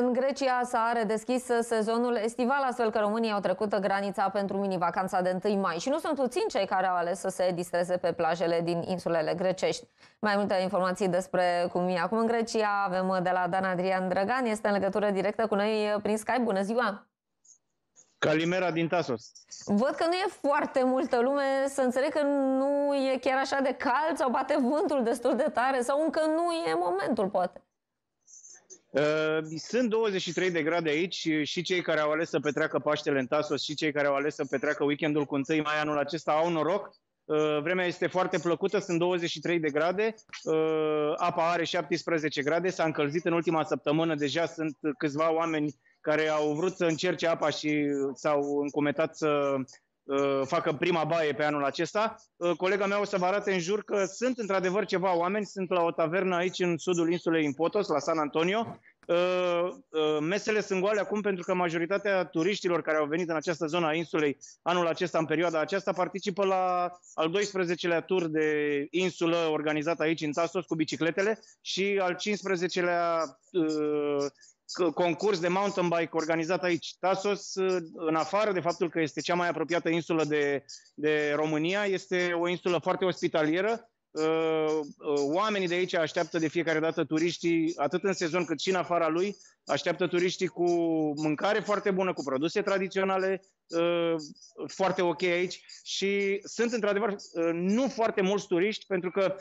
În Grecia s-a redeschis sezonul estival, astfel că românii au trecut granița pentru mini-vacanța de 1 mai și nu sunt puțini cei care au ales să se distreze pe plajele din insulele grecești. Mai multe informații despre cum e acum în Grecia avem de la Dan Adrian Drăgan, este în legătură directă cu noi prin Skype. Bună ziua! Calimera din Tasos. Văd că nu e foarte multă lume, să înțeleg că nu e chiar așa de cald sau bate vântul destul de tare sau încă nu e momentul, poate. Uh, sunt 23 de grade aici și cei care au ales să petreacă Paștele în Tasos și cei care au ales să petreacă weekendul cu 1 mai anul acesta au noroc. Uh, vremea este foarte plăcută, sunt 23 de grade, uh, apa are 17 grade, s-a încălzit în ultima săptămână, deja sunt câțiva oameni care au vrut să încerce apa și s-au încumetat să facă prima baie pe anul acesta. Colega mea o să vă arate în jur că sunt într-adevăr ceva oameni, sunt la o tavernă aici în sudul insulei, în Potos, la San Antonio, Uh, uh, mesele sunt goale acum pentru că majoritatea turiștilor care au venit în această zonă a insulei anul acesta, în perioada aceasta, participă la al 12-lea tur de insulă organizat aici în Tasos cu bicicletele și al 15-lea uh, concurs de mountain bike organizat aici. Tasos, în afară de faptul că este cea mai apropiată insulă de, de România, este o insulă foarte ospitalieră, Uh, uh, oamenii de aici așteaptă de fiecare dată turiștii, atât în sezon cât și în afara lui, așteaptă turiștii cu mâncare foarte bună, cu produse tradiționale uh, foarte ok aici și sunt într-adevăr nu foarte mulți turiști pentru că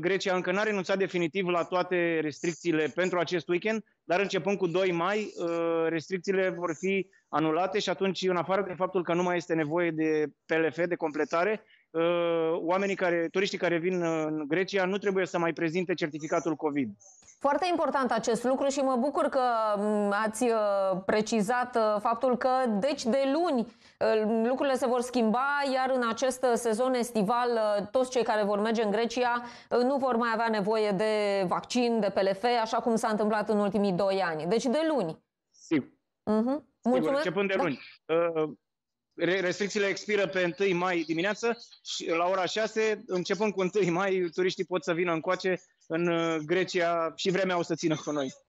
Grecia încă n-a renunțat definitiv la toate restricțiile pentru acest weekend, dar începând cu 2 mai restricțiile vor fi anulate și atunci în afară de faptul că nu mai este nevoie de PLF, de completare, Uh, oamenii care, turiștii care vin uh, în Grecia nu trebuie să mai prezinte certificatul COVID. Foarte important acest lucru și mă bucur că mm, ați uh, precizat faptul că deci de luni lucrurile se vor schimba, iar în acest sezon estival toți cei care vor merge în Grecia nu vor mai avea nevoie de vaccin, de PLF, așa cum s-a întâmplat în ultimii doi ani. Deci de luni. Sigur. Uh-huh. Sigur, începând de da. luni. Da. Uh, restricțiile expiră pe 1 mai dimineață și la ora 6, începând cu 1 mai, turiștii pot să vină încoace în uh, Grecia și vremea o să țină cu noi.